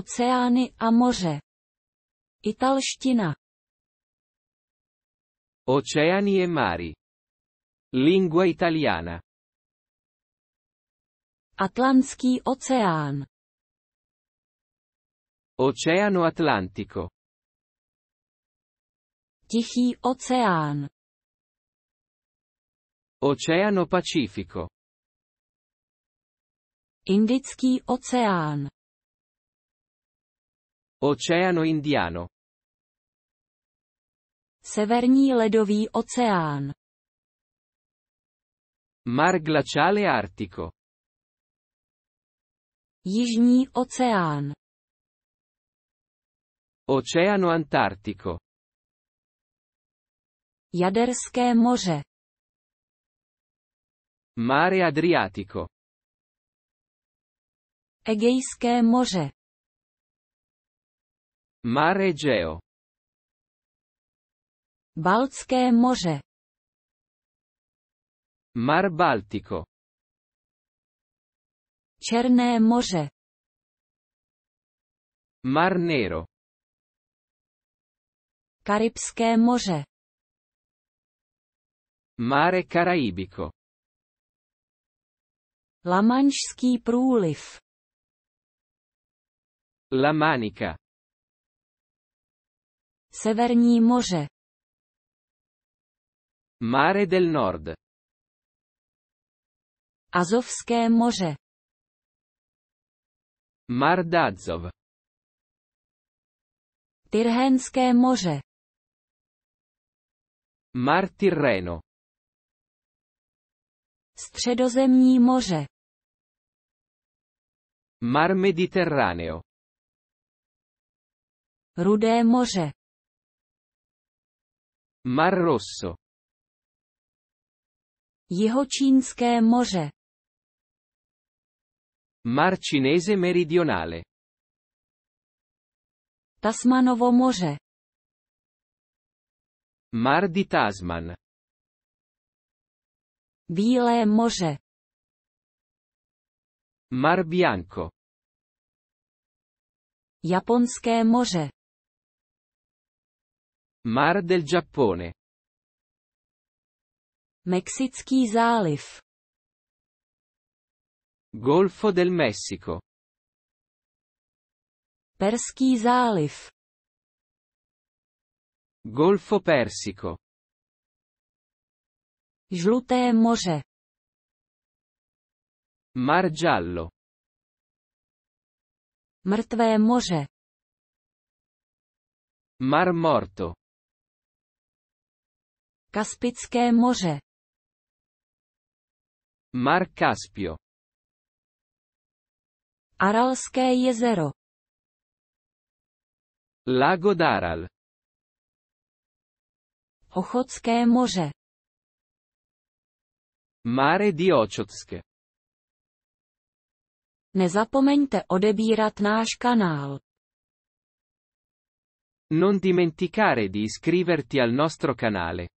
Oceány a moře. Italština. Oceani e mari. Lingua italiana. Atlantský oceán. Oceano Atlantico. Tichý oceán. Oceano Pacifico. Indický oceán. Oceano Indiano. Severní ledový oceán. Mar glaciale artico. Jižní oceán. Oceano Antartico. Jaderské moře. Mare Adriatico. Egejské moře. Mare Geo, Baltské moře. Mar Baltico. Černé moře. Mar Nero. Karibské moře. Mare Caraibico. Lamanšský průliv. La Manica. Severní moře. Mare del Nord. Azovské moře. Mar d'Azov. Tyrhénské moře. Mar Tirreno. Středozemní moře. Mar Mediterraneo. Rudé moře. Mar Rosso. Jihočínské moře. Mar cinese meridionale. Tasmanovo moře. Mar di Tasman. Bílé moře. Mar Bianco. Japonské moře. Mar del Giappone. Mexický záliv. Golfo del Messico. Perský záliv. Golfo Persico. Žluté moře. Mar giallo. Mrtvé moře. Mar morto. Kaspické moře. Mar Caspio. Aralské jezero. Lago d'Aral. Ochotské moře. Mare di Ochotsk. Nezapomeňte odebírat náš kanál. Non dimenticare di iscriverti al nostro canale.